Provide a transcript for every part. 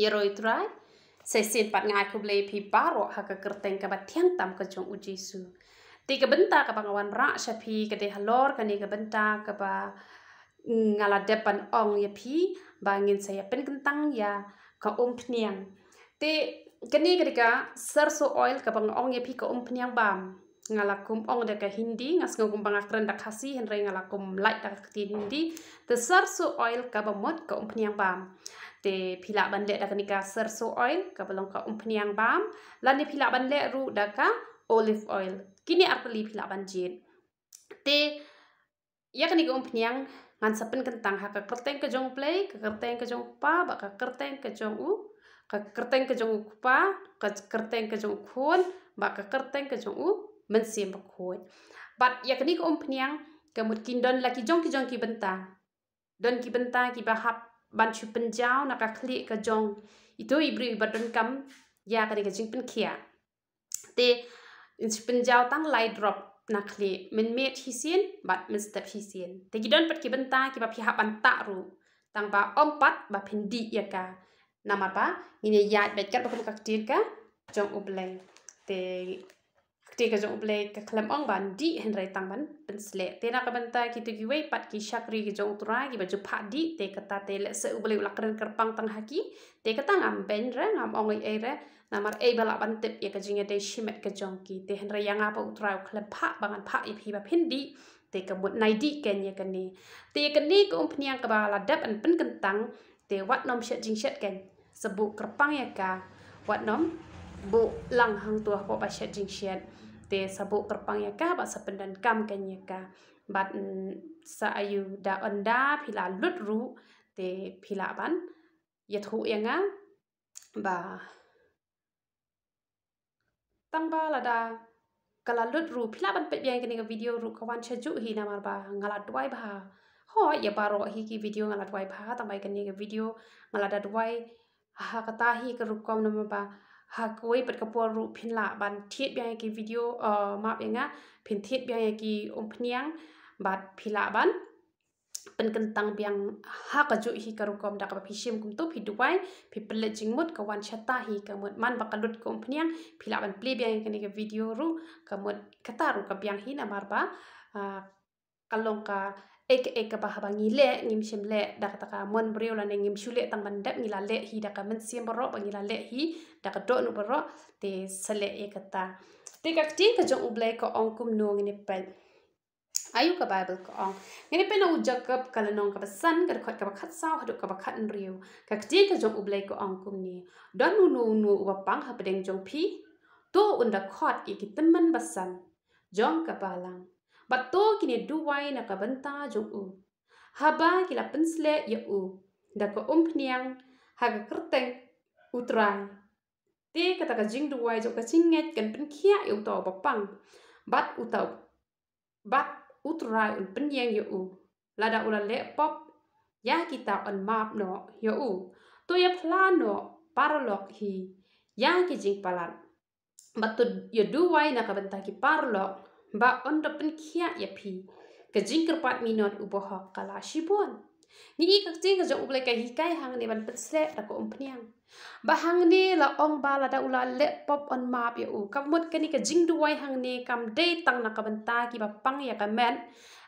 Yeroi trai. Sesin pat ngai ku beli pi baro ha ke kerteng ke batian tam ke jong uji su. Di ke benta ke bangawan rak sya pi ke deh lor kan ke ni ke benta ke ba mm, ngala depan ong ya pi ba ngin saya pen kentang ya ke um peniang. Di ke ni ke deka serso oil ke bang ong ya pi ke um peniang bam. Ngala kum ong de ke hindi ngas ngukum bangak rendak hasi henre ngala kum light tak ke hindi. The serso oil ke bang mod ke um peniang bam te phila banle da kanika sarso oil ka belong ka umphniang bam la ni phila banle ru da ka olive oil kini apli phila ban jin te ya kanika umphniang ngan sapen kentang ha ka kerteng ka jong play ka kerteng ka jong pa ba ka kerteng ka jong u ka kerteng ka jong u pa ka kerteng ka jong khun ba ka kerteng ka jong u men sim ba khoi but ya kanika umphniang ka mut kin don la ki jong ki jong ki benta don ki benta ki ba hap บันชุปันเจ้านักคลีกระจงอีตัวอีบริบัตรนกำยากันกระจิงเป็นเขียดเตอชุปันเจ้าตั้งไลดรอปนักคลีมันเมดฮิเซียนบัดมันสเตปฮิเซียนแต่กิดอนปัดกิบันตากิบับพิฮับอันตารูตั้งบาอมปัดบาเพนดีเอกานามาปะมีเนียยาดเบ็ดกัดบุคคลกักเดียกะจงอุบลัยเต ti ka jong ble ka khlam ang ban di hen rai tang ban pen sle te na ka ban ta ki tu gi wei pat ki shak ri ki jong tra gi ba ju pha di te ka ta te le se u ble u la kran kar pang tang ha ki te ka tang am ben re ngam ong ai re na mar ai ba la ban te ye ka jing te shi met ka jong ki te hen rai yang a pa u tra u khlam pha ba ngan pha i phi ba phin di te ka bu nai di ken ye ka ni te ka ni ko um phniang ka ba la dab an pen kan tang te wat nom shet jing shet ken sebu kerpang ya ka wat nom bu lang hang tua ko ba shet jing shet te sabu kerpang ya ka ba sapendan kam ka nya ka bat mm, sa ayu da anda phila lut ru te phila ban ya thu ya nga ba tang ba la da kala lut ru phila ban pe yang ni ka video ru ka wan che ju hi na mar ba ngala twai ba ha. ho ya ba ro hi ki video ngala twai ba ha, ta mai ka ni ka video ngala da twai ha, ha ka ta hi ka ru kaum na ma ba หากวัยปัจจุบันรูปพินละบันทีบยังกีวิดีโอเอ่อมาเป็นงะพินทีบยังกีอมพเนียงบัดพิละบันเป็นกันตังเบียงหากจุฮีการุกรมดักแบบพิเชมกุมตุพิดูไว้พิเปิลจิงมุดกวันชะตาฮีกับมุดมันบักลุดกอมพเนียงพิละบันเปลี่ยนยังกันในกับวิดีโอรูกับมุดกระตารุกับเบียงฮีนามาร์บะอ่ากลงกับ ek ek ka bahaba ngi le ngim shim le da ka ka mon bri ola ne ngim shu le tang man dap ngi la le hi da ka men sim bro ba ngi la le hi da ka do nu bro te sele ek ta te ka ti ka jong ble ko ong kum nu ngi pen ayu ka bible ko ong ngi pen u jakob ka la nong ka ba san ka khot ka ba khat sa ha do ka ba khat n riu ka ti ka jong ble ko ong kum ni do nu nu nu u ba pang ha pa deng jong phi to un da khot ki tin man ba san jong ka pa lang Batu kini duwai nak benta jauh. Haba kila pensle yau. Dako umpniang haga kerteng utrang. Ti kata kajing duwai jauh kajinget gan penkia yau tau bapang. Bat utau. Bat utrai un penyang yau. Lada ula lepop. Ya kita on map no yau. Tu ya plan no paralog hi. Ya kajing palan. Batu yaduwai nak benta ki paralog ba ondopin kia yapi ke jinkr pat minot uboha kala shibon ni ik jing jo uble ka hikai hang ne ban pisle ta ko umpniang ba hang ne la ong ba la da ula le pop on ma pe u kam mut ka ni ka jing du wai hang ne kam de tang na ka ban ta ki ba pang ya ka men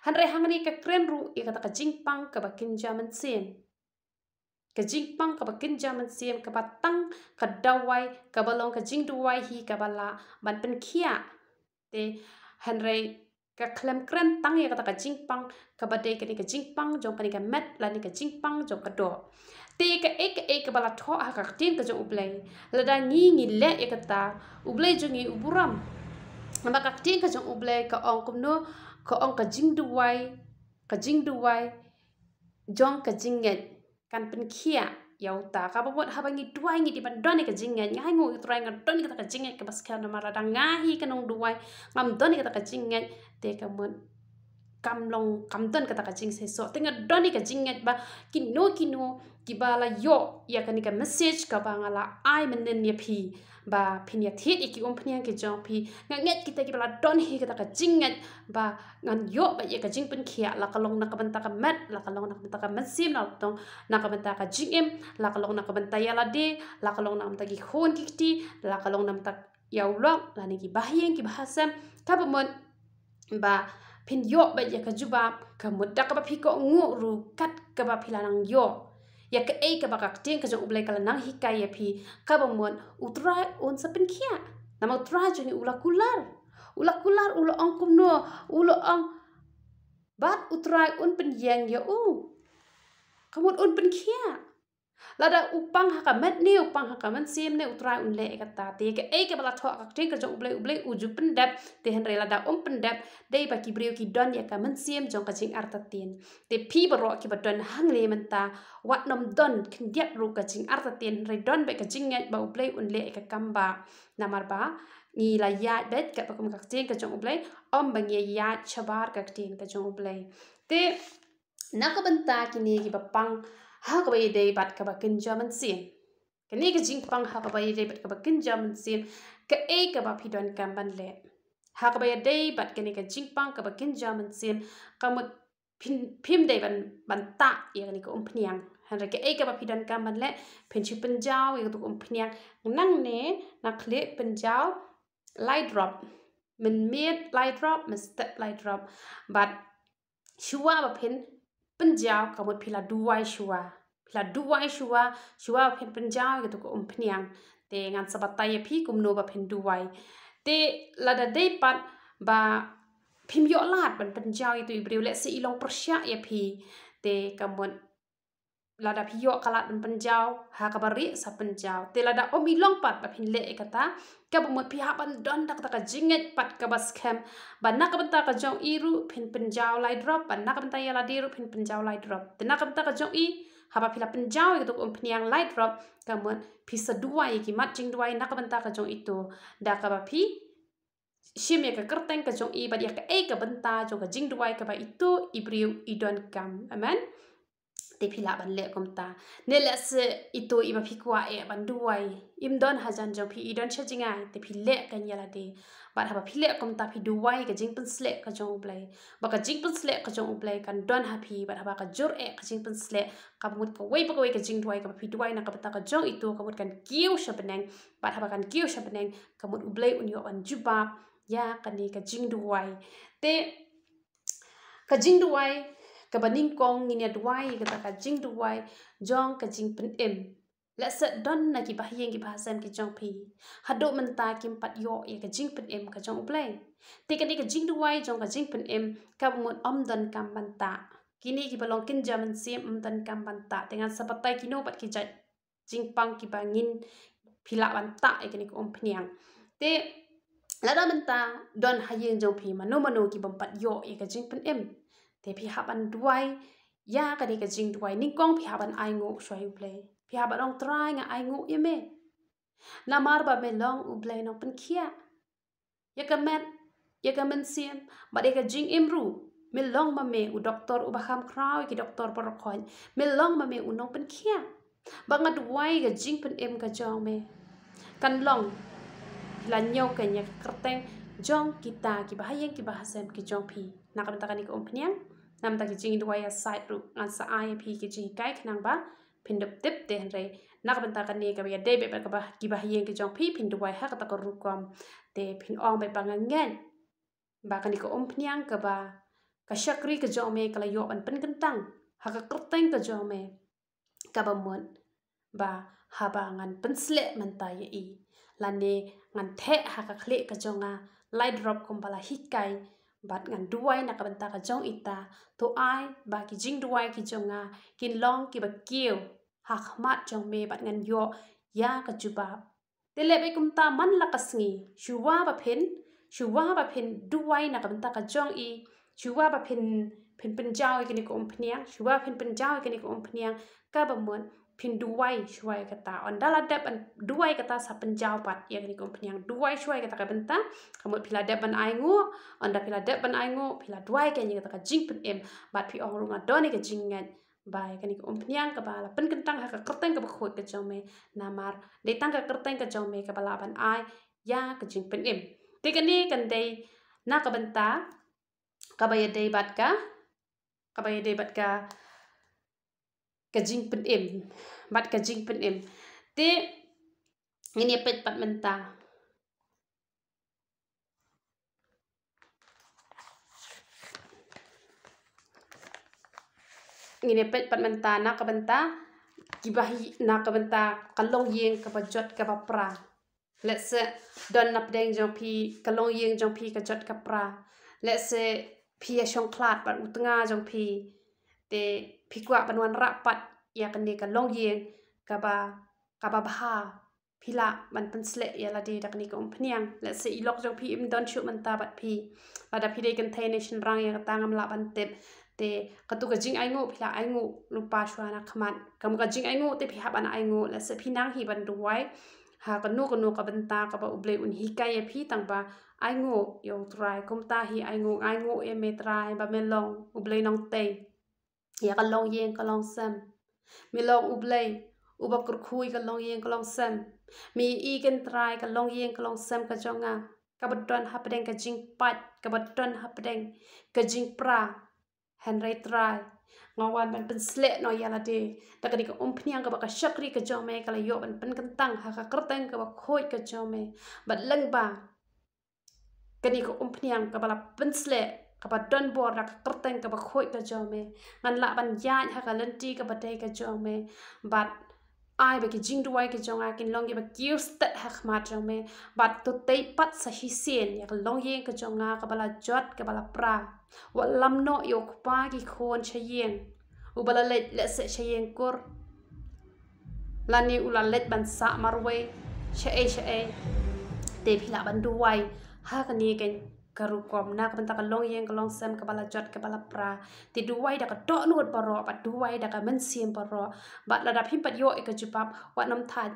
han re hang ne ka kren ru e ka ta ka jing pang ka ba kin jaman sen ka jing pang ka ba kin jaman sen ka ba tang ka da wai ka ba long ka jing du wai hi ka ba la ban pen khia te henry ka klem kren tang ye kata ka jingpang ka bade ka ni ka jingpang jo pani ka met la ni ka jingpang jo ka do te ka ek ek bala tho ha ka tin ka jo ublai la da ngi ngi le ye kata ublai jo ngi uburam ma ka tin ka jo ublai ka ong kum no ka ong ka jing du wai ka jing du wai jong ka jing ngat kan pen khia yau ta ka ba bot habangi duai ngi diban doni ka jingnga ngai ngo i trai ngai doni ka ka jingnga ka bas kan ma ra da ngai ka nong duai ngam doni ka ka jingnga te ka mon kam long kam ton ka ka jing se so te nga doni ka jingnga ba ki no ki no ki ba la yo ya ka ni ka message ka ba ngala ai men nen ye phi ba phinya thit iki um phinya ki jong phi nga nget kita ki bala don hi kita ka jingat ba ngan yo ba ye ka jing pun khia la ka long na ka banta ka mat la ka long na ka banta ka masim na tong na ka banta ka jing em la ka long na ka banta ya la de la ka long na mta ki khon ki ti la ka long na mta ya ulo la ni ki bahien ki bahasa ka ba mon ba phin yo ba ye ka juba ka mudda ka ba phi ko ngu ru kat ka ba phila nang yo ya ke ei ka baka ting ka jong ublai ka lang hikai ya phi ka ba mon utra on sapin khia nam utra jong ula kular ula kular ula ang kum no ula ang bat utra on pen yang ya u ka mon on pen khia lada upang haka met ni upang haka man sim ne utra un le ka ta te ka e ka bala tho ka ting ka jong ble ble u ju pen dab te hen re lada um pen dab de ba ki brio ki don ya ka man sim jong ka ching ar ta tin te pi ba ro ki ba don hang le man ta wat nom don kin dia ru ka ching ar ta tin re don ba ka ching ngai ba u ble un le ka kam ba namar ba ni la ya det ka pa kum ka ching ka jong ble om ba ngi ya chabar ka ting ka jong ble te nakabanta ki ne ki ba pang ฮักไปได้บัดกับกินจอมันซีมกันนี่ก็จิงฟังฮักไปได้บัดกับกินจอมันซีมก็เอกับพี่ดอนกำบันเล่ฮักไปได้บัดกันนี่ก็จิงฟังกับกินจอมันซีมก็มุดพิมพ์ได้บันบันตาอย่างนี้ก็อุ้มพียงฮันรักก็เอกับพี่ดอนกำบันเล่เป็นชิปเป็นเจ้าอย่างตุกอุ้มพียงนั่งเน่นักเล็กเป็นเจ้าไล่ดร d r o มันเมียดไล่ดร d r o มันสเต็ปไล่ดร drop b u ชัวร์แบบเพิ่น penjau kamu pilih dua isua, ah. pilih dua isua, isua pilih penjau itu kamu peniang. Tengah sebab tanya pi kamu nombor pilih dua. Tengah lada depan bah pimyo lat pilih penjau itu ibu lelaki ilang persia ya pi. Tengah kamu la da phi yo kala dan pen jao ha ka bari sa pen jao te la da o mi long pat pa phin le e kata ka bu mot phi ha pan don da ka jinget pat ka bas kem ba na ka ta ka jao i ru phin pen jao lai drop ba na ka ta ya la di ru phin pen jao lai drop te na ka ta ka jao i ha ba phi la pen jao e to um phin yang lai drop ka mo phi sa duwa e ki mat ching duwa e na ka ta ka jao i to da ka ba phi Shim ya ka kerteng ka jong i, bad ya ka e ka benta, jong ka jing duwai ka ba itu, ibriu idon kam. Amen? Amen? te phila ban lệ công ta là sự ít se ito ima phikwa e ban duai im don hajan jong phi idon che jinga te phile kan yala de ba ha lệ công ta phi duai cái jing pen sle cái jong uplai ba cái jing pen sle ka jong uplai kan don ha phi ba ha ka jor e ka jing pen sle ka mut ka wei ba ka wei ka jing duai ka phi duai na ka ta cái jong cái ka mut bên kiu sha benang ba ha kan kiu sha benang ka mut ublai un yo an juba ya cái ni cái chính duai thế cái chính duai kabaning kong nginya duwai kata ka jing duwai jong ka jing pen em la sat don na ki bahien ki bahasan ki jong pi hado menta kim pat yo ye ya ka jing pen em ka jong play te ka ni ka jing duwai jong ka jing pen em ka mun om don kam banta kini ki balong kin jaman sim om don kam banta dengan sapatai kino pat ki jat jing pang ki bangin pila banta e ya ka ni ko om pniang te la da menta don hayen jong pi manu manu ki bampat yo ye ya ka jing pen em te pi haban duai ya ka de ka jing duai ni kong pi haban ai ngo swai ple pi haban ong trai nga ai ngo yeme na mar ba me long u ble no pen kia ya ka men ya ka men sim ba de ka jing imru me long ma me u doctor u ba kham krau ki doctor par khoi me long ma me u no pen kia ba nga duai ga jing pen em ka jong me kan long la nyau ka nyak kerteng jong kita ki bahayang ki bahasam ki jong pi nak ta kan ni ko um penyang นำตาจริงด้วยสายรุงานสายพีกจีไกขนังบ้าพินดบเต็บเต็นไรนักบันตากันนี้ก็ไปได้แบบกับกีบะเฮียงกจองพี่พินด้วยฮักตะกรุกความแต่พินอองไปบางเงินบางกันนี้ก็อมพียงกับกับชักรีกจองเมย์กลายโยบันเป็นกันตั้งฮักกระตังกจองเมย์กับมันบ้าฮับงานเป็นสเลมันตายอีแล้วเนี่ยงานแท้ฮักเล็กกจองอ่ะไล่ดรอปคุมบาลาฮิกไก่ bat ngan duai na kabanta ka jong ita to ai ba ki jing duai ki jong nga kin long ki ba kiu hak mat jong me bat ngan yo ya ka juba tele be kum ta man la ka sngi shuwa ba phin shuwa ba phin duai na kabanta ka jong i shuwa ba phin phin pin jaw ki ni ko om phniang shuwa phin pin jaw ki ni ko om phniang ka ba mon พินด้วยช่วยกันตาอันดาลาเด็บอันด้วยกันตาสับเป็นเจ้าปัดอย่างนี้ก็พยังด้วยช่วยกันตากันเป็นตาขมุดพิลาเด็บเป็นไอ้งูอันดาพิลาเด็บเป็นไอ้งูพิลาด้วยกันยังตากันจิงเป็นเอ็มบัดพี่องรุ่งอันดอนี่ก็จิงเงินบายกันนี้ก็พยังกับบาลาเป็นกันตั้งหักกระเตงกับขวดกับเจ้าเมย์นามาร์เดตั้งกับกระเตงกับเจ้าเมย์กับบาลาเป็นไอ้ยากับจิงเป็นเอ็มที่กันนี้กันได้นักกับเป็นตากับไปยัดได้บัดกับกับไปยัดได้บัดกับ kajing pen em bat kajing pen em te ngini pet pat menta ngini pet pat menta na kabenta kibahi na kabenta kalong yeng kabajot kabapra let's say don nap deng jong pi kalong yeng jong pi kajot kapra let's say pi a shong klat bat utnga jong pi te พิกว่าปนวันรัะปัดอยากันด็กกันลงเย็นกับบากับบา้าพิละมันเป็นสเลยาลาดีดักนี้ก็อุปนิยงและสีล็อกจากพี่มันโดนชุบมันตาบัดพี่บัดพี่ได้กันเทนิชินรังอยากตั้งมลาบันเต็มเตกระตุกระจิงไอ้งูพิละไอ้งูลูปาชวานักขมันกำกระจิงไอ้งูเตพิฮับอันไอ้งูและสิพี่นางฮีบันด้วยหากนูกนูกับบันตากับบอุเบลอุนฮิกายพี่ตั้งบาไอ้งูยองตรายกุมตาฮีไอ้งูไอ้งูเอเมตรายบะเมลองอุเบลน้องเตយ៉ាកឡងយេងកឡងសាំមីឡងអ៊ូប្លេឧបក្រខួយកឡងយេងកឡងសាំមីអ៊ីកិនត្រៃកឡងយេងកឡងសាំកចងា កបតនហាប់ដេងកជីងប៉ាច់កបតនហាប់ដេងកជីងប្រាហេនរីត្រៃងវ៉ានបានពិនស្លេណយ៉ាឡាទេតកនេះកអ៊ំភ្នៀងកបកឆក្រីកចងមេកលយោបានពិនកន្តាំងហាកក្រតេងកបខូចកចងមេបាត់លឹងបាកនេះកអ៊ំភ្នៀងកបឡាពិនស្លេกับดนบัวรักกระเตงกับข่อยกับจอมเงินละบัญญัติหากันที่กับใจกับจอมเบัดไอ้แบบจิงด้วยกับจงไอ้กินลงยี่แบบกิ้วสเต็ตหักมาจงเม่บัดตุเตยปัดสหิเซียนอยากลงยี่กับจงไอ้กับบลาจอดกับบลาปลาว่าลำโนยกป้ากี่คนเชียงอุบลาเล็ดและเสชียงกุรลานี่อุลาเล็ดบันสะมารวยเชเอเชเอเตพิลาบันด้วยหากันนี้กันกรุกอมนาก็เป็นตะกลงเยงกลงเซมกบลาจัดกบลาปลาติดด้วยดักดอนวดปรอบัดด้วยดักมันเสียงปรอบัดระดับพิมประโยชน์กจุบับวัดน้ำทัน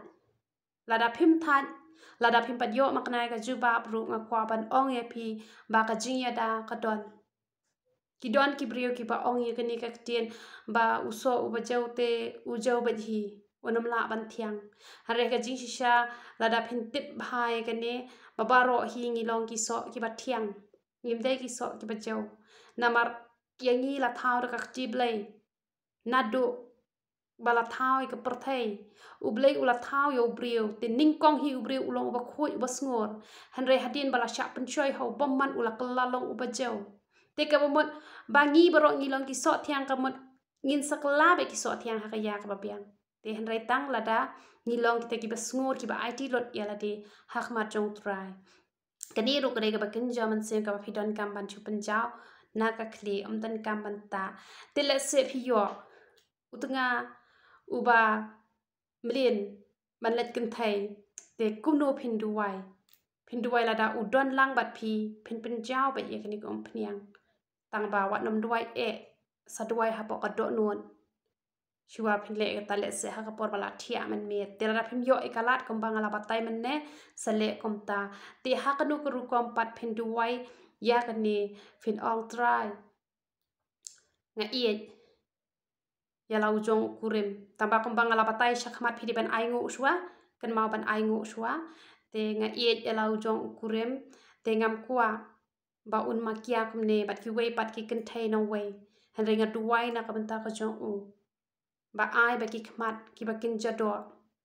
ระดับพิมพ์ทันระดับพิมประโยชน์มากนายกจุบับรูุ้งความบันอองเอพีบากจิงยาดากัะดอนกีดอนกีบริโอกีบะอองเยกันนี่กักเตียนบาอุโซอุบะเจ้าเตอุเจ้าบัดฮีวันนั้นลาบันเทียงฮันเรกจิงชิชาระดับเห็นติดพายกันเนี่ยบาบารอฮีงีลองกิโซกิบัดเทียงยิ้มได้กิโซกิบัดเจ้านามายังงี้ละเท้าระกักจีบเลยนัดดุบาละเท้าอีกประเทศอุบเลยอุละเท้ายูเบียวตินิ่งกองฮีอุเบียวอุลองบะคุยบะสงวนฮันเรฮัดินบาละฉับเป็นช่วยเขาบ่มมันอุละกลาลงอุบะเจ้าแต่กับมดบางงี้บารอฮีลองกิโซเทียงกับมดยินสักลาไปกิโซเทียงฮักยากับเบียงเดี๋ยวเห็นไรตั้งละดานี่ลองกิตกิบสงูกิบไอทีรถยาละดีหักมาจงตรายกันนี้รู้กันเลยกับกินจอมันเสียงกับพี่ดอนกำบันชูเป็นเจ้าหน้ากะเลียอมตันกำบันตาเดี๋ยวเสียพี่ยอกอุตงาอุบาเมลินบันเล็ดกันไทยเดี๋ยวกุนูพินดูไวพินดูไวละดาอุดอนล่างบัดพีพินเป็นเจ้าไปเอกนี้ก็อมเพียงตั้งบ่าววัดนมด้วยเอะสะดวยฮะปอกกระโดดนวลชัวพิงเลกตะเลเสฮะกะปอร์บาลาทิอามันเมเตระพิมยออิกะลาดกัมบังลาบัตไตมันเนสะเลกอมตาตีฮะกนุกรุกอมปัดเพนดูไวยากะนีฟินออนทรายงะอีย่าลาวจงกุเรมตัมบากอมบังลาบัตไตชะคมาพิดิบันไองูชัวกันมาบันไองูชัวเตงะอีย่าลาวจงกุเรมเตงามกัวบาอุนมาเกียคุมเนบัดกิเวปัดกิกันเทนเอาเวฮันเรงะดูไวนะกะบันตากะจงอูបាក់អាយបាគីខ្មាត់គីបាគិនចាដរ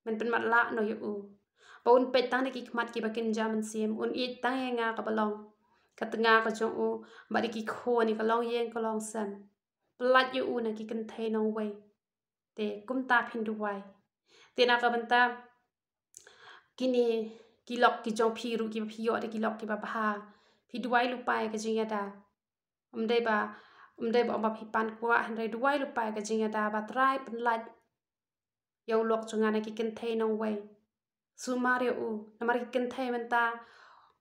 មិនពិនមាត់ឡាណូយូបូនពេតតាំងគីខ្មាត់គីបាគិនចាមិនសៀមអ៊ុនអ៊ីតាំងងាកបឡងកតងាកចងអ៊ូបារីគីខូនីកឡងយេងកឡងសាន់ប្លាច់យូអ៊ូណាគីកិនថេណងវៃទេគុំតាភិនឌូវៃទេណាកបន្តាគីនីគីឡុកគីចងភីរូគីភីយោគីឡុកគីបាបាហាភីឌូវៃលុបៃកជាងយ៉ាតាអំដេបា um dai ba phi pan kwa han dai dwai lu pai ka jing ya da ba trai pan lai yo lok chunga na ki kin thei no way su ma re u na ma ki kin thei men ta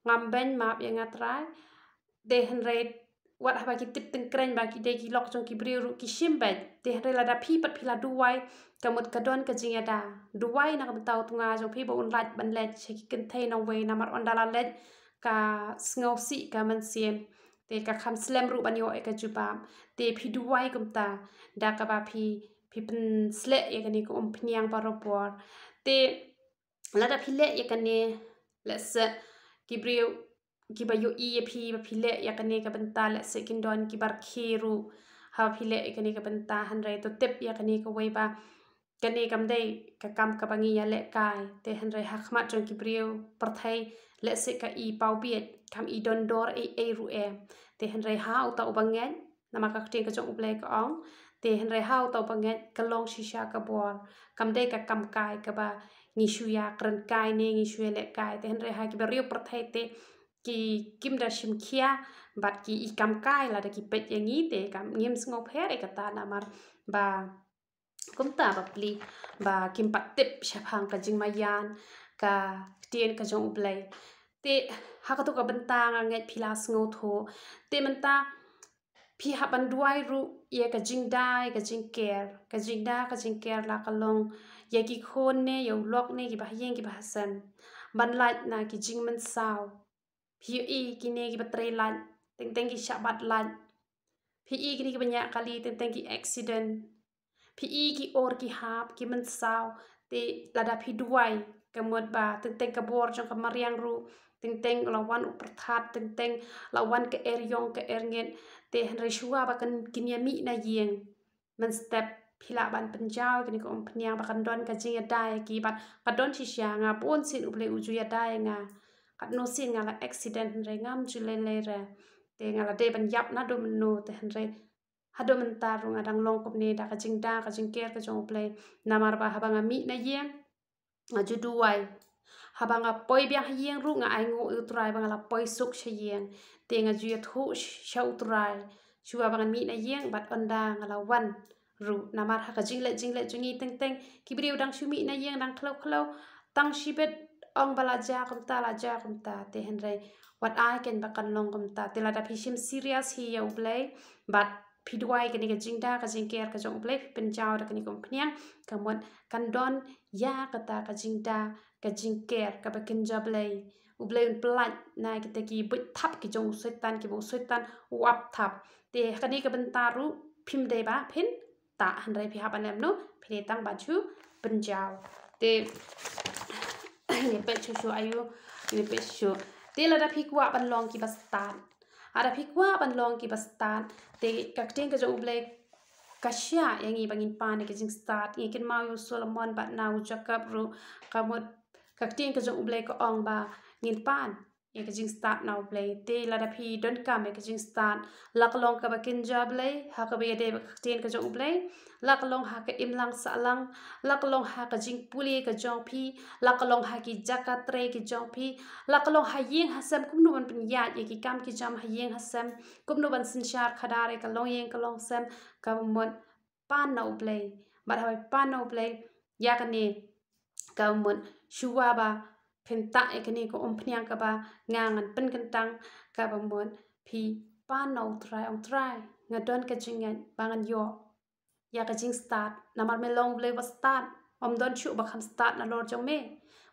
ngam ben ma ya nga trai de han rei wat ha ba ki tip teng kren ba ki de ki lok chung ki bri ru ki shim ba de han rei la da phi pat phi la dwai ka mut ka don ka jing ya da dwai na ka ta u tunga jo phi ba un lai ban lai che ki kin thei no way na mar on da la le ka snow si ka man siem เตกคำสเลมรูปอันโยเอกจุบามเตพิดูไว้กุมตาดากบาพีพิเป็นสเลเอกนี้ก็ุมพเนียงปรบวรเตแล้วพิเลเอกนี้และเสกิบริวกิบายุอีพีบพิเลเอกนี้กับเป็นตาและเสกินดอนกิบาร์เครูฮาพิเลเอกนี้กับเป็นตาฮันไรตัวเต็บเอกนี้ก็ไว้บา gan i gam dei ga gam ka bangi a ya le gai te hen rei hachmat jo'n gibriw parthei le se ga i bau biet kam i don dor e eiru e te hen rei hau ta ubangen na ma kakti ka jo'n uble ka ong te hen rei hau ta ubangen ka long shisha ka buar kam dei ka kam kai ka ba ngi shu ya kren kai ne ngi shu ya le gai te hen rei hau gibriw parthei te ki kim da shim kia bat ki i kam kai la da ki pet yangi te kam ngim sngop her e kata na mar ba cũng ta bập pli ba kim pa tiếp sha hàng ka jing ma yan ka tien ka jong blai te ha ka to ka ban ta nga ngai philas ngo tho te man ta phi ha ban duai ru ye ka jing dai ka jing care ka jing da ka jing care la ka long ye ki khon ne ye lok ne ki ba yeng ki ba san ban lait na ki jing man sao phi e ki ne ki ba tre lait teng teng ki sha bat lait phi e ki ni ki ba kali teng teng ki accident พี่อีกี่โอร์กี่ฮาบกี่มันเศร้าตีระดับพี่ด้วยกันหมดบาตึงเต็งกระบอกจนกับมาเรียงรู้ตึงเต็งละวันอุปถัมภ์ตึงเต็งละวันกับเอร์ยองกับเอร์เงินตีเรชัวบักันกินยามีนายเยงมันสเต็ปพิลาบันเป็นเจ้ากินกับอมพเนียงบักันดอนกับจียาได้กี่บัดกัดดอนชิชยางาป้วนสินอุเลอุจุยาได้งากัดโนสินงาละอุบัติเหตุเรงามจุเลเลเรตีงาละเดบันยับนัดดมโนแต่เห็นไร hado mentar runga dang long kop ne da ka jing da ka jing ker ka jong play namar ba habanga mi na ye aju duai habanga poi bia yeng runga ai ngo utrai banga la poi suk che yeng tenga ju ya thu sha utrai chu abanga mi na yeng bat onda ngala wan ru namar ha ka jing le jing le jungi teng teng kibriu dang chu mi na yeng dang khlo khlo tang shibet ong bala ja kum ta la ja kum ta te hen re wat ai ken ba kan long kum ta te la da phishim serious hi yo play but พี่ด้วยกันนี่ก็จริงด้ากันจริงแก่กันจงเปลี่ยเป็นเจ้าด้วยกันนี่ก็เพียงกันหมดกันดอนยากันตากันจริงด้ากันจริงแก่กันไปกินจับเลยอุเบลย์เปลี่ยนนายกันตะกี้บุทับกันจงสุดตันกันบุสุดตันวับทับแต่กันนี่ก็เป็นตารู้พิมพ์ได้ปะเพิ่นตาอันไรพี่ฮับอันนั้นเนาะพี่เลี้ยงบ้านชูเป็นเจ้าแต่เนี่ยเป็นชูชูอายุเนี่ยเป็นชูแต่ระดับพี่กว่าเป็นลองกี่บัสตัน ada pikwa apa long kita start te kacang kerja ublek kasia yang ini bangin pan kita jing start ini kita mau usul mohon pak nak ucap kabru kamu kacang kerja ublek ke ong ba ngin pan ยังก็จิงสตาร์ทนาวเลยเดลาดพีดนกรรมยังก็จิงสตาร์ทลักลงกับกินจอบเลยหากก็ไปเดบกเตียนก็จงเลยลักลงหากก็อิมลังสลังลักลงหากก็จิงปุลีก็จงพีลักลงหากกิจักกัตเรก็จงพีลักลงหายิงหัสเซมคุ้มนุบันปัญญาอย่างกิกรรมกิจกรรมหายิงหัสเซมคุ้มนุบันสินชาร์คดาเรก็ลงยิงก็ลงเซมก็มันป้านนาวเลยบัดเอาไปป้านนาวเลยยากันนี้ก็มันชัวบ้า kentang ikni e ko umpniang kaba ngangan pen kentang kaba mun pi pa no try on try ngadon ka jingan bangan yo ya ka jing start namar me long blue was start om don chu ba kham start na lor jong me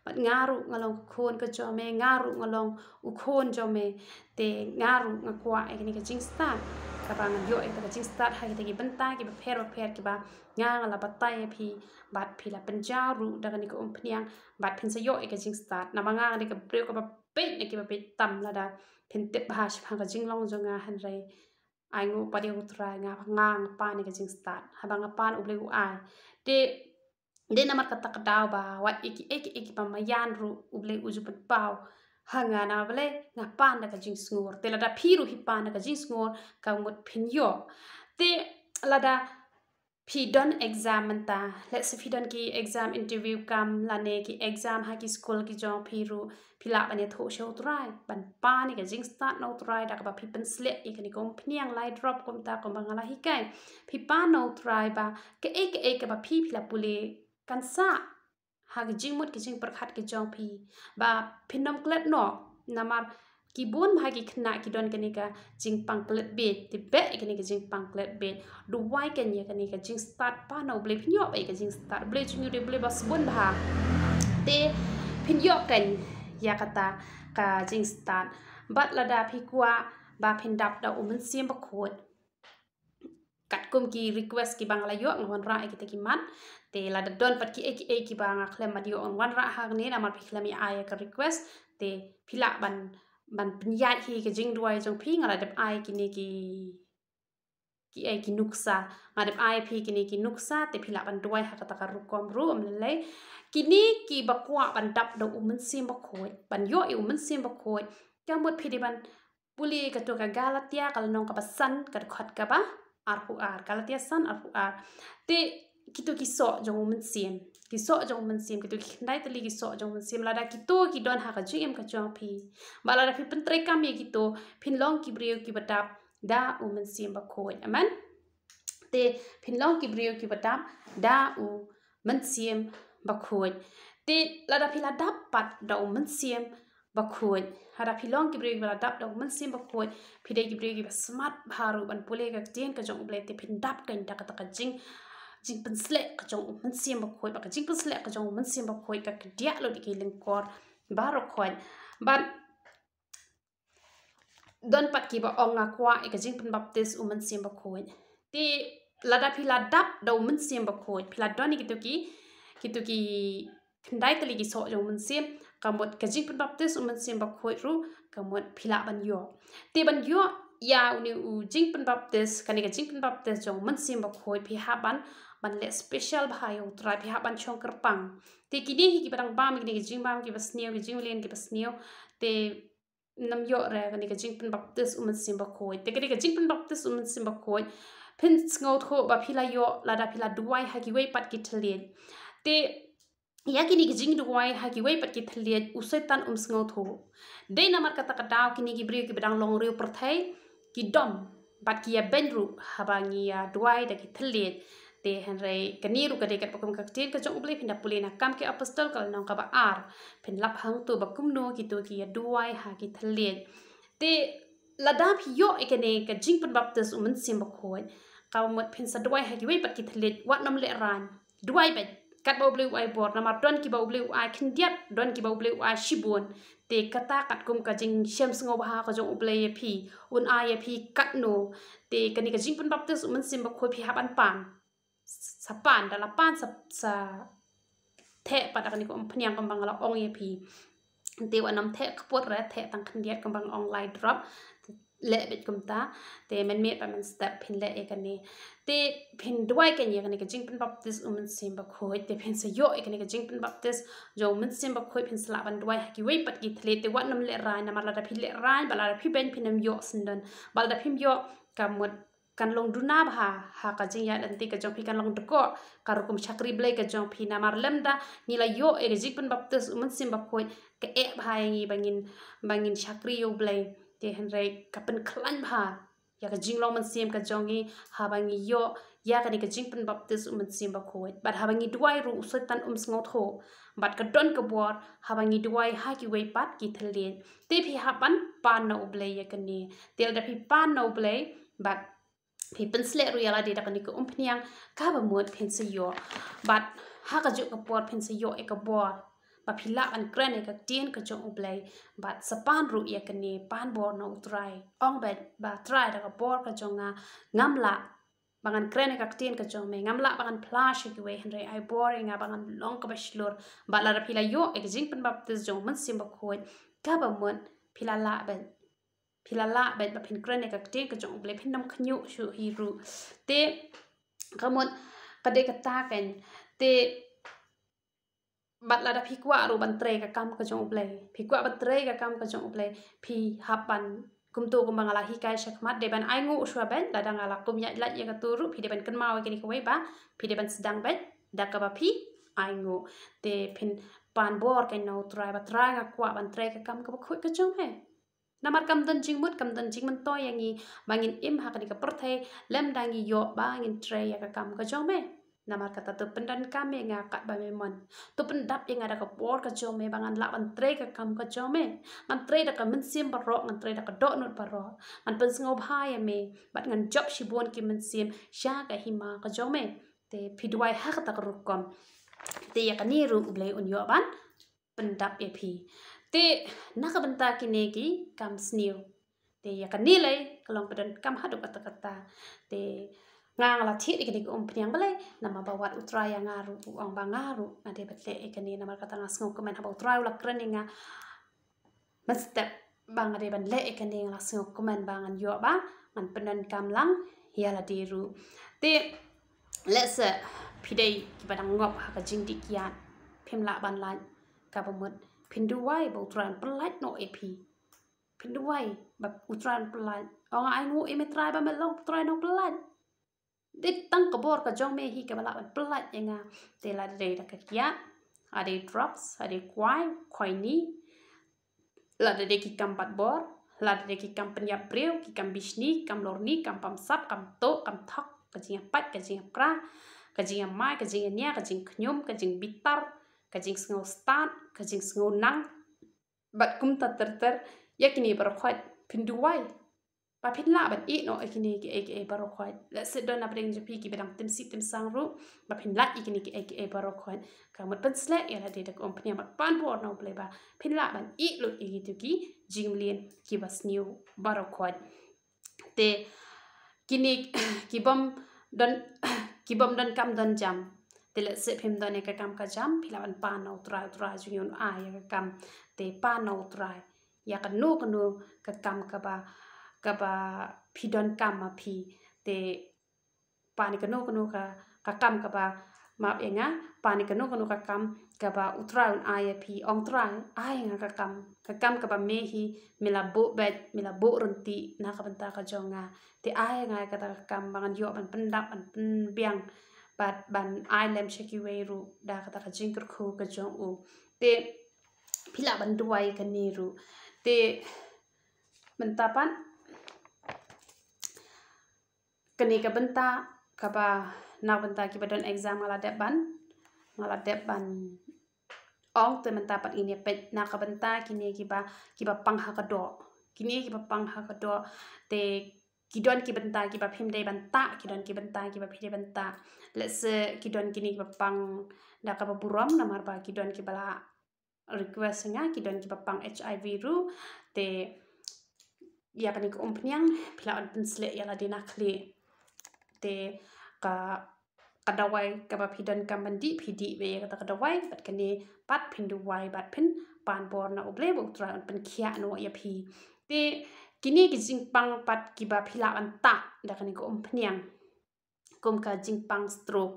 mat ngaru ngalong khon ka jo me ngaru ngalong u khon jo me te ngaru ngakwa ikni e ka jing start กระปังยอยแต่จริงสตาร์ทให้ตะกี้เป็นตากี่ประเภทประเภทกี่บาง่างละปัตไตพีบัดพีละเป็นเจ้ารู้ดังนี้ก็อุ้มเพียงบัดเพนสยอยก็จริงสตาร์ทนับง่างนี่ก็เปรียวกับเป็นกี่ประเภทต่ำละดาเพนติบหาชิพังก็จริงลองจงงานเรย์อายุปฏิวัติรายงานง่างปานนี่ก็จริงสตาร์ทให้บางปานอุบลิกุอายเดเดนมาร์กตะกดาวบ่าวว่าอีกอีกอีกประมาณยานรู้อุบลิกุจุดเป้า hangana bale nga panda ka jing singor te lada phiru hi panda ka jing singor ka mut phinyo te lada phi don exam ta let's if don ki exam interview kam lane ki exam ha ki school ki jong phiru phila pani tho show try ban pa ni ka jing start no try da ka phi pen sle i ka ni kom phniang lai drop kom ta kom bang la hi kai phi pa no try ba ke ek ek ba phi phila pule kan sa hak jimut kijing perkhat ki jong phi ba phinnom klet no namar ki bun bha ki khna ki don kani ka jing pang klet be ti be kani ka jing pang klet be du wai kan ye kani ka jing start pa no ble phinyo ba ka jing start ble chu de ble bas bun bha te phinyo kan ya kata ka jing start bat la da phi kwa ba phin dap da um siam ba khot กัดกุมกี่รีเควสกี่บางอะไรเยอะงวนร่างเอกิตกิมันแต่เราดันปัดกี่เอกิเอกิบางอะไรมาเดียวงวนร่างหากนี้นะมันพิคลามีไอ้กับรีเควสแต่พิละบันบันปัญญาที่กับจิงด้วยจงพิงอะไรเดบไอ้กินเอกิกี่เอกินุกซาอะไรเดบไอ้พิกินเอกินุกซาแต่พิละบันด้วยหากตะการุกความรู้อะไรเลยกินนี้กี่บกว่าบันดับดอกอุ้มเสียงบกคอยบันเยอะอีอุ้มเสียงบกคอยจำบทพิธีบันบุรีกับตัวกับกาลาเตียกับน้องกับสันกับขัดกับบ้า ar hu ar galatia san ar hu ar te kitu ki so jong mun sim ki so jong mun sim kitu ki nai te li ki so jong mun sim la da kitu ki don ha ka ji em ka chong phi ba la phi pen tre kam ye kitu phin long ki brio ki batap da u mun sim ba ko ye man te phin long ki brio ki batap da u mun sim ba ko ye te la da phi la da pat da u mun sim บกุยฮาราพิลองกิบริกบลาดับดอกมันเสียบกุยพี่ได้กิบริกแบบสมาร์ทฮารุบันปุเลกับเจนกับจงเลติพินดับกันตะกตะกจิงจิงเป็นสเลกกับจงมันเสียบกุยบักจิงเป็นสเลกกับจงมันเสียบกุยกับเดียลูกีลังกอร์บารุกอยบันดอนปัดกิบองกว่าไอ้กับจิงเป็นบัพติสอุมันเสียบกุยที่ระดับพิลาดับดอกมันเสียบกุยพิลาดอนนี่กิตุกีกิตุกีได้ตลีกิโซจงมันเสีย kamot kajik pun baptis umen simba khoi ru kamot phila ban yo te ban yo ya uni u jing pun baptis kani ka jing pun baptis jong man simba khoi phi ha ban ban le special bhai utra phi ha ban chong kar pang te kini hi ki parang bam ki ne jing bam ki bas ki jing len ki bas te nam yo re kani ka jing pun baptis umen simba khoi te kani ka jing pun baptis umen simba khoi pin ngot kho ba phila yo la da phila duai ha ki wei pat ki thlen te yakini gi jing duwai haki wei pat ki thliye usetan umsngo tho dei namar kata kata kini gi briyo ki bedang long riu perthai ki dom pat ki ya benru habangi ya duwai da ki thliye te henre kani ru ka dekat pokum ka tin ka jong ble pinda pulena kam ke apostol kal nong ka ba ar pin lap hang tu ba kum no ki tu ki ya duwai ha ki thliye te ladap yo ekene ka jing pat baptis umun sim ba khoi kaum mot pin sa duwai ha ki wei pat ki thliye wat nom le ran duwai pat กัดบ่าวเบลวไอบอดนำมาดอนกีบ่าวเบลวไอขึ้นเดียดดอนกีบ่าวเบลวไอชิบวนเตกตากัดกุมกะจิงเชมสงบหาขจงอุเบลยพีอุนไอยพีกัดโนเตกันนี่กะจิงปุ่นปั๊บเตสุมันซิมบะคุยพีฮับอันปานสปานดาลปานสสะเทะปัดกันนี่กุมพเนียงกำบังละอองยพีเตวันน้ำเทะขปวดและเทะตั้งขึ้นเดียดกำบังออนไลน์ดรอป le bit kum ta te men me pa men step pin le ekani te pin dwai ken ye kan ke jing pin bap this woman sim ba khoi te pin se yo ekani ke jing pin bap this jo men sim ba khoi pin sla ban dwai ki wei pat ki thle te wat nam le rai na mar la da phi le rai ba la da phi ben pin nam yo sin dan ba la da phi yo kam mot kan long duna bha ha ka jing ya lanti ka jong phi kan long de ko kar kum chakri blai ka jong phi na mar lem da ni la yo ekani jing pin bap this woman sim ba khoi ke e bhai ngi bangin bangin chakri yo blai เกฮันไรกับเป็นคลั่งผาอยากจิงลองมันเสียมกับจองงี้หาบังียอกยากกันกับจิงเป็นบัพติสมันเสียมบัคโขฮบัดฮาบังีด้วยรู้สึกตันอุ้มสงอโถบัดกระดอนกระบวรหาบังีด้วยให้กิเวปัดกิทะเลนตีพี่หาปันปานเอาเปลยากันนี่เตียวเดพี่ปานเอาเปลยบัดพี่เป็นสเลรุยลาเดีดกันนี่ก็อุ้มพี่ยังกับบะมวดเพนสยอบัดหากจุกระบวรเพนสยอเอกระบวร papila kan krene ka tin ka chong uplay but sapan ru ye kane pan bo no try ong bet ba try da ka por ka chong nga ngamla bangan krene ka tin ka chong me ngamla bangan plash e ki we hendre ai boring e a bangan long ka bashlor ba la rapila yo exing pan bap tis jong man sim ba khoi ka ba mon pila la ben pila la ben ba pin krene ka tin ka chong uplay pin nam khnyu shu hi ru te ka mon ka de ka ta ken te bắt là đã phi quá rồi bắn tre cái cam cái trong uplay phi quá bắn tre cái cam cái trong uplay phi hấp bắn kum tu kum bangala hi cái sắc shak mat deban ai ngu sửa ben là đang ala kum yai la ye tu ru phi deban mau cái kini kawai ba phi deban sedang ben da ka ba phi ai ngu te phin pan bor cái no trai ba trai cái kwa ban tre cái cam cái ba khui ka chung he namar kam dan jing mut kam dan jing man to yang ni bangin im ha ka ni ka per thai lam dang yo ba ngin tre ya ka kam ka chung namar kata tu pendan kami nga kat ba memon tu pendap yang ada ke por ke jome bangan la ban tre ke kam ke jome ngan tre da ke mensim paro ngan tre da ke do nut paro ngan pen sngob ya me bat ngan job sibon ki mensim sha ka hima ke jome te pidwai hak tak rukom te yakani ru ublai un yo ban pendap e ya phi te nak benta kine ki kam sniu te yakani lai kalong pendan kam hadu kata kata te, yakanilai, kata -kata. te งาละทิศอีกันี่ก็อมปพียงไปเลยนำมาบวชอุตรายงารุอ่างบางารุนาเดบเตะอีกนี่นำมากระตังสงกุมันหาอุตรายุลักเรนิงามันสเต็ปบางอะไรบันเละอีกนี่ลักสงกุมันบางอนเยอะบ้างงันเป็นนันกำลังเฮียละดีรู้ที่เลสพี่ได้กี่บันงบหากจริงดีกี่อันพิมพ์ละบันลันกับบุ๋มเพิ่งด้วยบอุตรานเป็นไลน์โนเอพีเพิ่งด้วยแบบอุตรานเป็นไลน์อ๋อไอ้มูเอเมทรายบันเป็นลงอุตรานองเป็นไลน์ดิตั้งกบอร์กจงเมฮีกับลาเปลัดยังไงเดลาเดลกักยะอะไร drops อะไรควายควายนี้ลาเดลกิคัมปัดบอร์ลาเดลกิคัมปัญญาเปรียวกิคัมบิชนีคัมลอร์นีคัมปัมซับคัมโตคัมทักกจิงปัดกจิงกระกจิงไม้กจิงเนียกจิงขยมกจิงบิตร์กจิงสโนว์สตาร์กจิงสโนว์นังบัดคุ้มตัดเตอร์เตอร์ยักษ์นี้ประคอยพินดูไว้ปพิลาบันอีโนอีกนี่กีเอกเอบารอคอยและสุดดอนับเรียงจูพีกีไปดังเต็มสิเต็มสังรูปปพินลาอีกนี่กีเอกเอบารอคอยกำหมดเป็นสเลกเอลาเดตกอมพเนียมปันบอร์นอเปลบาพินลาบันอีลุอีกทุกีจิมเลียนกีบัสนิวบารอคอยเตกินี่กีบอมดอนกีบอมดอนกำดอนจำเดลสิพิมดอนเอกกำกะจำพิลาบันปานเอาตรายตรายจุยนอายกกำเตปานเอาตรายอยากกันนู้กันนู้กกำกะบากับพี่ดอนกรรมมาพีเตปานิกโนกโนกกกรรมกับมาเองอะปานิกโนกโนกกรรมกับอุตรานอายพีองตรานอายงกกรรมกกรรมกับเมฮีเมลาโบเบดเมลาโบรันตินะกับตากจงอะเตอายงกับตากรรมบางันยอบันปนดับอันปนเบียงบัดบันไอเลมเชกิเวรูดากตากจิงกรคูกจงอูเตพิลาบันด้วยกันนี่รู้เตมันตาปัน kene ka benta ka ba na benta ki badon exam ala de ban ala de ban ong te menta pat ini pe na ka benta ki ne ki ba ki ba pang ha ka do ki ne ki ba pang ha ka do te ki don ki benta ki ba phim dei benta ki don ki benta ki ba phim benta let se ki don ki ne ki ba pang da ka ba buram na mar ba ki don ki bala request nga ki don ki ba pang hiv ru te ya panik umpnyang pila on pensle ya la dinakli เตกกระดวักับพิดันกัมบันดีพิดีเวกกระดวับัดกันนี้ปัดพินดูไวบัดพินปานบอร์นะอุบเลบุกตรนเป็นเขียนวยพีเตกินี้กิจิงปังปัดกิบาพิลาอันตะดักนี้ก็อมพเนียงกุมกาจิงปังสโตรก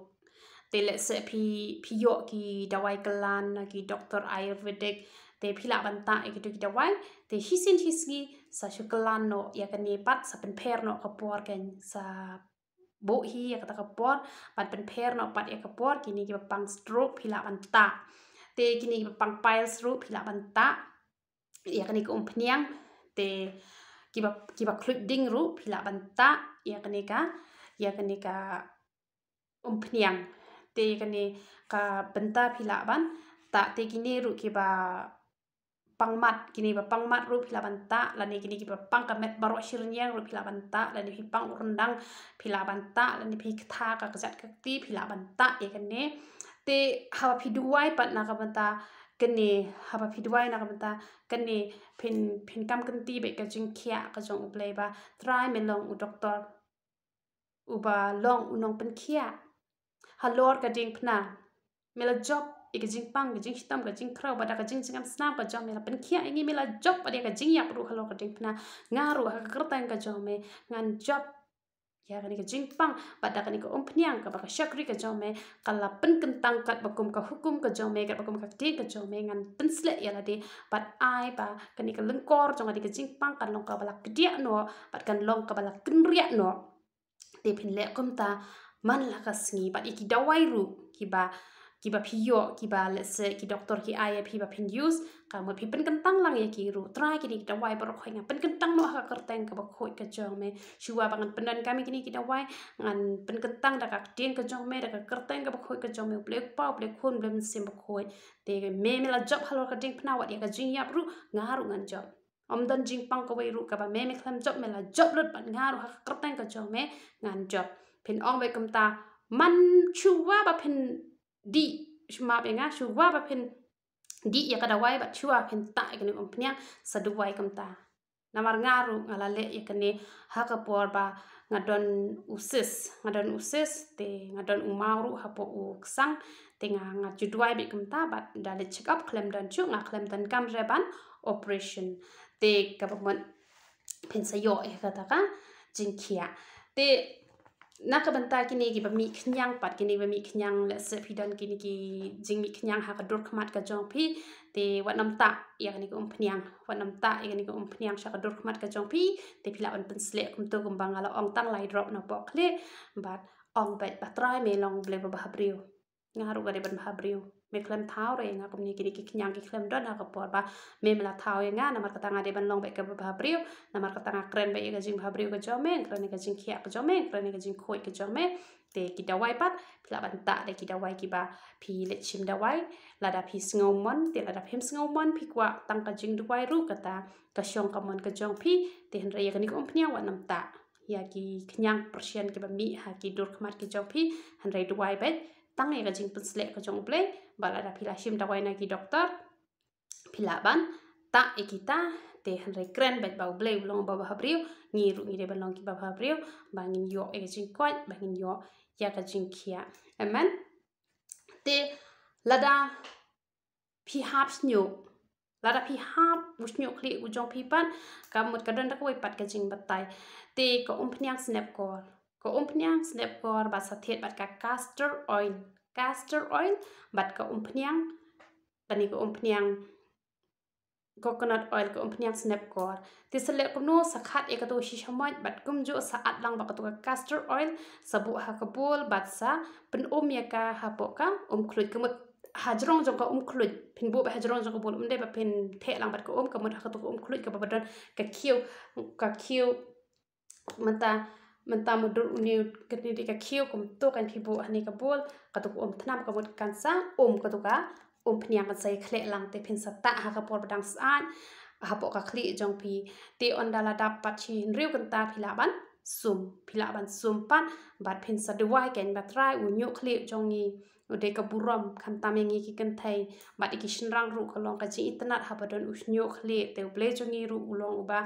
เตเลเสพีพิโยกีดวัยกลานนกีด็อกเตอร์ไอร์เวดิกเตพิลาบันตาเอกตุกิดวัยเตฮิสินฮิสกีสาชุกลานโนยากันนี้ปัดสับเป็นเพรโนับวรกันสบ bộ hi ya ta kapor pat pen per no pat ya kapor kini ki pang stroke phila ban ta te kini ki pang pile stroke phila ban ta ya kini ko umpniang te ki ba ki ba clip ding ru phila ban ta ya kini ka ya kini ka umpniang te kini ka ban ta phila ban ta te kini ru ki ba ปังมัดกินีแบบปังมัดรูปพิลาบันตะแล้วนี่กินีแบบปังกับเม็ดบารอชิรเนยังรูปพิลาบันตะแล้วนี่พี่ปังอรันดังพิลาบันตะแล้วนี่พี่ทากับกระจัดกระตีพิลาบันตะเอกันเน่เตฮาวาพิดไวยปัตนากับบันตากันเน่ฮาวาพิดไวยนากับบันตากันเน่พินพินกรรมกันตีแบบกระจุงเขียกระจงอุเบลบะทรายเมลองอุดอกตอร์อุบะลองอุนองเป็นเขียฮัลโหลกระดิ่งพนาเมลจบ ik jing pang ik jing hitam ik jing kro pada ik jing jingam snap ik jom mila pen kia ingi mila job pada ik jing ya perlu kalau ik jing pna ngaru ik kerta ik jom ngan job ya kan ik jing pang pada kan ik umpniang ik pada syakri ik jom eh kalau pen kentang kat bakum ka hukum ik jom eh kat bakum ka dia ik jom eh ngan pensle ya lah dia pat ai pa kan ik lengkor jom ada kan ik jing pang kan long kabala kedia no pat kan long kabala kenria no tapi lekum ta man lah kasngi pat ikidawai ru kibah กี่บพิโยกี่บาลสกี่ด็อกเตอร์กี่ไอเอพีบพินยูสก็มือพี่เป็นกันตั้งลังยกี่รู้ตรายกินกิดวายบรอกไหงเป็นกันตั้งโลหะกระเตงกับบ่อยกับจองเมชัวร์บางันเป็นดันกันมีกินกิดวายงันเป็นกันตั้งดักกเดียงกับจองเมดักกระเตงกับบ่อยกับจองเมเปลือกเป้าเปลือกคนเปลือกเสียงบ่อยเด็กเมเมละจับฮัลโหลกัะเดตงพนาวัดยากัะจิงยับรูงาหรุงันจับอมดันจิงปังกับวัยรูกับบ้าแม่เม่คลมจับเมลจับรถปันงารุหักกระเตงกระจองเมงานจบเพนอองไปกัมตามันชัวบะเพนดีชุมาเป็นงาชูว่าแบบเป็นดีอยากกระไว้แบบชัวเป็นตากันในอุปนิยสะดุไว้กัมตานามางารุงอะไรเล็กอยากกันนี้ฮักปอร์บะงาดอนอุซิสงาดอนอุซิสเตงาดอนอุมาลุฮับปูอุกซังเตงางาจุดไว้เป็นกัมตาบัดดัลิชกับคลัมดันชูงาคลัมดันกัมเรบันโอเปอเรชั่นเตกับพวกมันเป็นสยอยกระตากจิงเขียเต nak ka banta kini gi bami khnyang pat kini bami khnyang le se phidan kini gi jing mi khnyang ha ka dur khmat ka jong phi te wat nam ta ya kini gum phnyang wat nam ta ya kini gum phnyang sha ka dur khmat ka jong phi te phila on pen sle kum to kum bangala ong tang lai drop na pok le bat ong bet patrai me long ble ba habriu ngaru gare ban habriu mi klem tau re nga kom ni kini ki kinyang ki klem don nga kapor ba mi mela tau ye nga na mar katanga de ban long be ke ba habriu na mar katanga kren be ye ga jing habriu ga jome kren ga e jing kia ga jome kren ga e jing koi ga jome te ki da wai pat la ban ta de ki da wai ki ba pi le chim da wai la da pi sngau mon te la da phem sngau mon pi kwa tang ka jing du wai ru ka ta ka shong ka mon ka jong pi te hen re ye ga ni kom phnya wa nam ta ya ki kinyang persian ki ba mi ha ki dur khmat ki jong pi hen re du wai bet tang ega jing pusle ka jong ple bala ra phila shim ta wai na ki doctor phila ban ta ekita te han re kren ba bau ble long ba ba priu ni ru ni re long ki ba ba priu bangin yo ega eh, jing ko bangin yo ya ka jing kia amen te lada phi hap snyo lada phi hap bu snyo kli u jong phi pan ka mut ka dan ta ko wai pat ka jing batai te ko um phnyak snap call Keumpunyang snapgor bat satiat bat ka castor oil. Castor oil bat keumpunyang bani keumpunyang coconut oil keumpunyang snapgor. Ti selek kuno sakhat ekatu shishamoj bat kumju saat lang bat ka castor oil sabu ha kabul bat sa pen um ya ka hapo ka um klut kemut hajrong jong ka um klut pin bu hajrong jong ka bul um de ba pin the lang bat ka um kamut ha ka tu um klut ka ba badan ka kiu ka kiu menta มันตามมุดรูนิวกันนี่กับคิวกุมตัวกันี่บูอันนี้กับบักระตุกอมทนามกับมุดกันซะอมกระตุกะอมพเนียงกันใส่เคล็ดลังเตพินสตะหากระปอดดังสะอาดหาปอกะคลีจงพี เตออนดาลาดับปัจฉินริยวกันตาพิลาบันซุมพิลาบันซุมปันบัดพินสะดวายแกนบัดไรอุญุคลีจงงีอุเดกับบุรอมคันตามยังงี้กันไทยบัดอีกิชนรังรูกะลองกะจีอินเทอร์เน็ตหาปะดอนอุญุคลีเตวเบลจงงีรูอุลองอุบา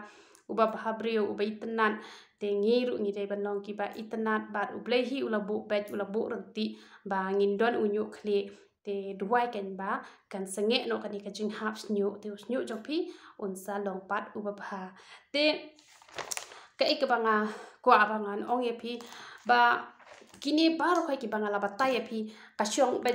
uba bahabrio uba itenan te ngiru ngidai banong ki ba itenan ba ublehi ula bu bet ula bu renti ba ngindon unyu kle te duai ken ba kan senge no kani ka jing haps nyu te us nyu jopi unsa long pat uba bha te ka ek banga ko abangan ong ye pi ba kini baro khai ki banga la batai ye pi ka shong be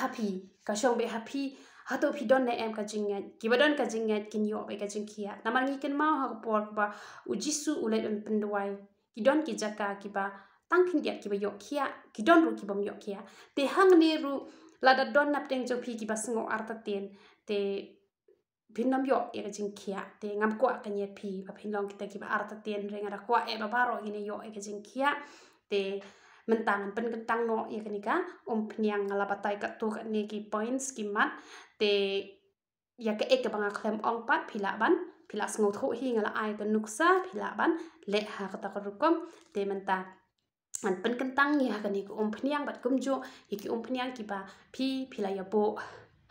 happy ka shong be happy ha to phi don ne em ka jing nge ki ba don ka jing nge kin yo ba ka jing kia na ma ngi kin ma ha ko por ba u ji su u le don pin dwai ki don ki ja ka ki ba tang kin dia ki ba yo kia ki don ru ki ba yo kia te hang ne ru la da don nap teng jo phi ki ba sngo ar ta ten te phin nam yo e ka jing kia te ngam ko ka nye phi ba phin long ki ta ki ba ar ta ten reng ra ko e ba ba ro gi ne yo e ka jing kia te mentang pen kentang no ya e kanika om pniang ngala patai ka tu ka ni ki points ki mat ตอยากเอกบังคับองปัดพิลาบันพิลาสงทุหิงละไอตนุกซาพิลาบันและหากตะกรุกมเตมันตามันเป็นกันตั้งอย่างกันนี้กุมพเนียงบัดกุมจุอีกอุมพเนียงกี่ปาพี่พิลายโบ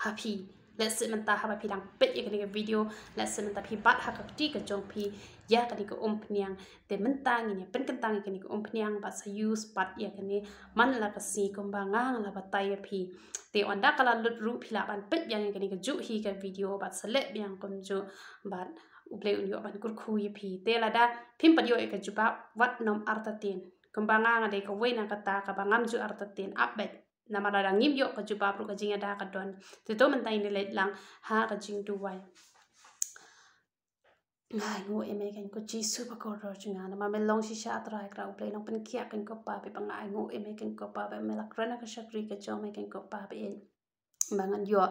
ฮาพี let's say menta haba pidang pet ye kene video let's say menta pi bat ha kapti ke jong pi ya kene ke om pniang de menta ngi ne ya, pen kentang kene ke om pniang ba sa use pat ye ya kene man lah la ka si kum ba nga la ba tai ye ya pi te onda kala lut ru pi la ban pet ya ngi kene ke ju hi ke video ba sa le bian kum ju ba u ble un yo ban kur khu ye pi te la da pim pa yo e ka ju ba wat nom arta tin kum ba nga de ka we na ka ta ka ba ngam ju arta tin up namara ra ngim yo kaju ba pro kajing ada ka don te to man tai ne le lang ha kajing tu wai ngai ngo e me kan ko chi su pa ko ro lah. chu nga na eh, ma me long si sha tra ek ra u play nong pen kia kan ko pa pe pang ai lah. ngo e me kan ko pa ba me la krana ka shakri ka cho me kan ko pa pe eh. ba ngan yo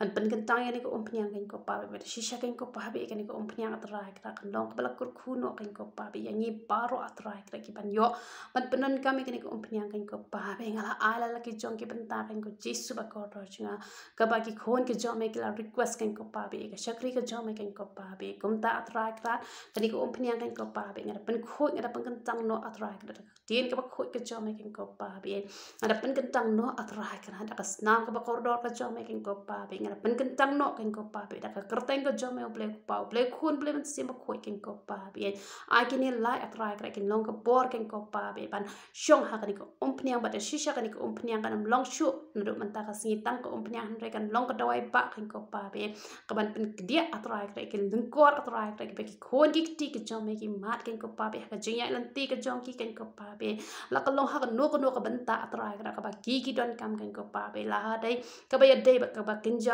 man bangan tanya ni ko umpnya kan ko pabi mer shisha kan ko pabi kan ko umpnya at ra kra kan long bala kur khuno kan ko pabi ya ni paro at ra kra ki ban yo man banan kami kan ko umpnya kan ko pabi ngala ala la ki jong ki banta kan ko jisu ba ko ro chinga ka ba ki khon ke jo me kila request kan ko pabi ka shakri ka jo me kan ko pabi kum ta at ra kra kan ko umpnya kan ko pabi ngala pen khoi ngala pen kan tang no at ra kra tin ka ba khoi ke jo me kan ko pabi ngala pen kan tang no at ra kra da ka snam ka ba ko ro ka jo me kan ko pabi ngara pen kentang nok keng kopa pe da kerteng ke jome o ble kopa ble khun ble men sim khoi keng kopa pe ai ke ni lai atrai kra keng long ke bor keng kopa pe ban shong ha ka ni ko umpniang ba de shisha ka ni ko umpniang ka nam long shu na do man ta ka singi tang ko umpniang han re kan long ka doi pa keng kopa pe ka ban pen dia atrai kra keng ding ko atrai kra ke pe ki khun ki ti ke jome ki mat keng kopa pe ha ka jinya lan ti ke jong ki keng kopa pe la ka long ha ka no ko no ka ban ta atrai kra ka ba ki ki don kam keng kopa pe la ha dai ka ba ya dai ba ka ba kinja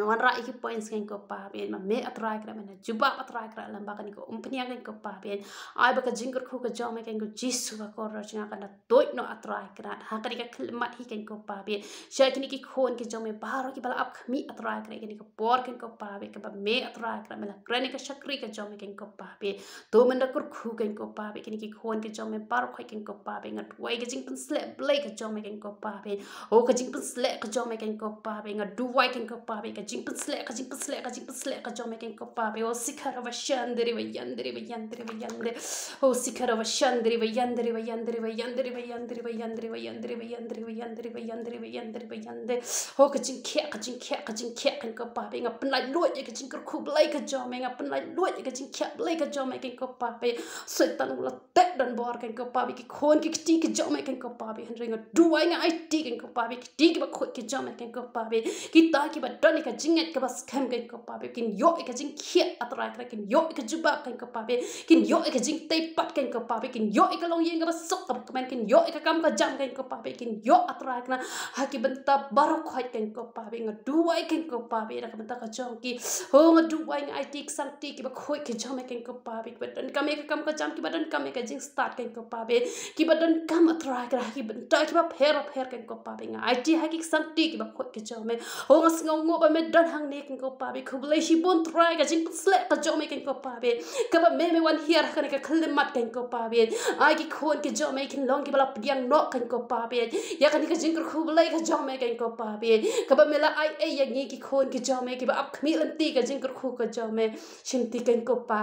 anwan ra iki points ngai ko pa bien ma me atrai kra mena juba atrai kra lamba kani ko umpniya ngai ko pa bien ai baka jingur khu ka jo me kengu jisu ba ko rochi na kana toit no atrai kra ha kari ka khlmat hi kengu pa bien sha kini ki khon ki jo me baro ki bala ap khmi atrai kra kini ko por kengu ko pa be ka me atrai kra mena krani ka shakri ka jo me kengu ko pa bien to men da kur khu kengu ko pa be kini ki khon ki jo me baro khai kengu ko pa be ngat wai ki jing pun sle blake ka jo me kengu ko pa bien o ka jing pun sle ka jo me kengu ko pa be ngat du wai kengu ko pa be jingle slacka, jingle slacka, jingle slacka, Jamaican kapabe, oh sikara vashandri vayandri vayandri vayandri, oh sikara vashandri vayandri vayandri vayandri vayandri vayandri vayandri vayandri vayandri vayandri vayandri vayandri, oh kachin kya kachin kya kachin kya kan kapabe, ngapun lai luat ya kachin kerku belai ke Jamaican, ngapun lai luat ya kachin kya belai ke Jamaican kapabe, setan ulat tek dan bor kan kapabe, kikon kikti ke Jamaican kapabe, hendringa duai ngai ti kan kapabe, kiti ke bakut ke Jamaican kapabe, kita ke badani ke kajing et kapas kem kain kapabe kin yo e kajing kia atra kra kin yo e kajuba kain kapabe kin yo e kajing teipat kain kapabe kin yo e kalong yeng kapas sok kap kemen kin yo e kakam kajam kain kapabe kin yo atra kra haki benta baru khoi kain kapabe ngadua e kain kapabe ra benta kajong ki ho ngadua e ngai tik sang tik ki bakhoi ke jam kain kapabe badan kam e kakam kajam ki badan kam e kajing start kain kapabe ki badan kam atra kra haki benta ki bap her op her kain kapabe ngai ti haki sang tik ki bakhoi ke jam e ho ngas ngong ngob me don hang ne kan ko pa be khubule shi bon try ka jing sle ka jo me kan ko pa be ka ba me me wan here kan ka khlle mat kan ko pa be ai ki khon ke jo me kan long ki bala piang no kan ko pa be ya kan ka jing khubule ka jo me kan ko pa be ka ba me la ai ai ya ngi ki khon ki jo me ki ba ap khmi lan ti ka jing khu ka jo me shim ti kan ko pa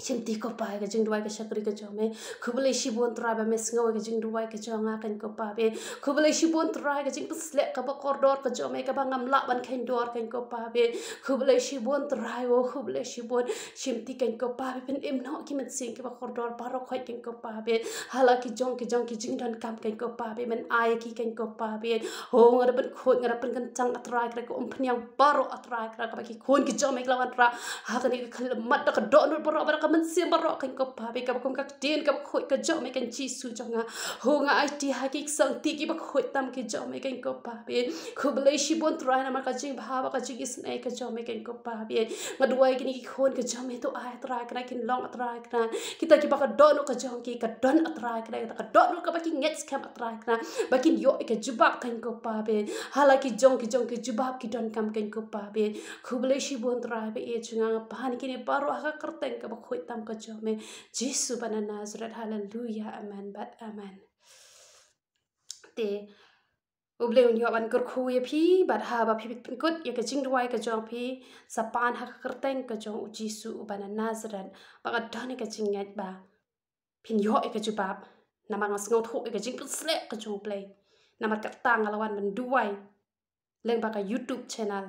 chim ti ko pa ga jing duai ga shakri ga chome khubule shi bon tra ba mes ngo ga jing duai ga chonga kan ko pa be khubule shi bon tra ga jing pus le ka ba kor dor ka chome ka ba ngam la ban khen dor kan ko pa be khubule shi bon tra o khubule shi bon chim ti kan ko pa be pen em no ki mat sing ki ba kor dor ba ro khoi kan ko pa be hala ki jong ki jong ki jing dan kam kan ko pa be men ai ki kan ko pa be ho ngar ban khoi ngar ban kan chang atra kra ko um phnyang ba ro atra kra ka ba ki khun ki chome ka ban tra ha ka ni khal mat ka do nur ba ro ba kam an siam barok kan ko pa bi kam kum kak din kam khoi ka jo me kan chi su jo nga ho nga ai ti ha ki sang ti ki ba khoi tam ki jo me kan ko pa bi khub le shi bon trai na ma ka jing bha ba ka jing is nei ka jo me kan ko pa bi nga duai ki ni ki khon ka jo me to ai trai kra kin long trai kra ki ta ki ba ka don ka jo ki ka don trai kra ta ka don ka ba ki ngets kam trai kra ba kin yo ka jubab kan ko pa bi hala ki jong ki jong ki jubab ki don kam kan ko pa bi khub le shi bon trai be e chunga pa ni ki ne paro ha ka karteng ka ba khoi በጣም ከቸው ሜ ጂሱ በነና ዝረድ ሃለሉያ አመን በአመን ቴ ኡብሌውን ዮባን ግርኩ የፒ ባድሃባ ፒፒትንኩት የገጅንግ ድዋይ ገጆን ፒ ሰፓን ሀክርተን ገጆን ጂሱ በነና ዝረን በቀዳን የገጅንገጅ ባ ፒንዮ የገጅባብ ነማስገውቱ የገጅንግ ስለ ገጆ ብለይ ነማርቀጣ ንገለዋን ምንድዋይ ለንባቀ ዩቱብ ቻናል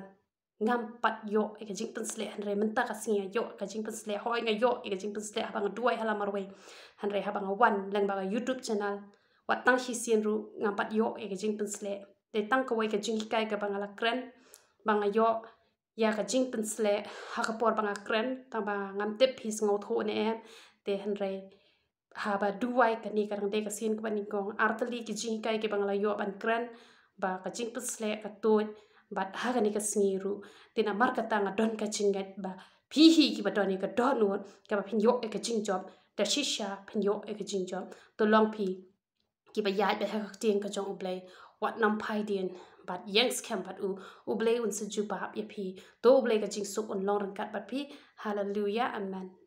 ngam pat yo e ka jing pensle han re menta ka singa yo ka jing pensle ho nga yo e ka jing pensle ha bang duai hala marwe han re ha bang wan lang ba youtube channel wat tang hi sin ru ngam pat yo e ka jing pensle de tang ka wai ka jing kai ka bang ala kren bang yo ya ka jing pensle ha ka por bang kren ta ba ngam tep his ngau tho ne e de han re ha ba duai ka ni ka rang de ka sin ka ni gong artali ki jing kai ki bang ala yo ban kren ba ka jing pensle ka toi ba dhaga ni ka sngiru tina marka ta nga don ka chingat ba phihi ki ba doni ka donu ka ba phinyo e ka chingjob ta shisha phinyo e ka chingjob to long phi ki ba yai ba ha tien ka jong blai wat nam phai dien but yanks camp but u u blai un su ju ba ya phi to blai ka ching su un long rang kat ba phi hallelujah amen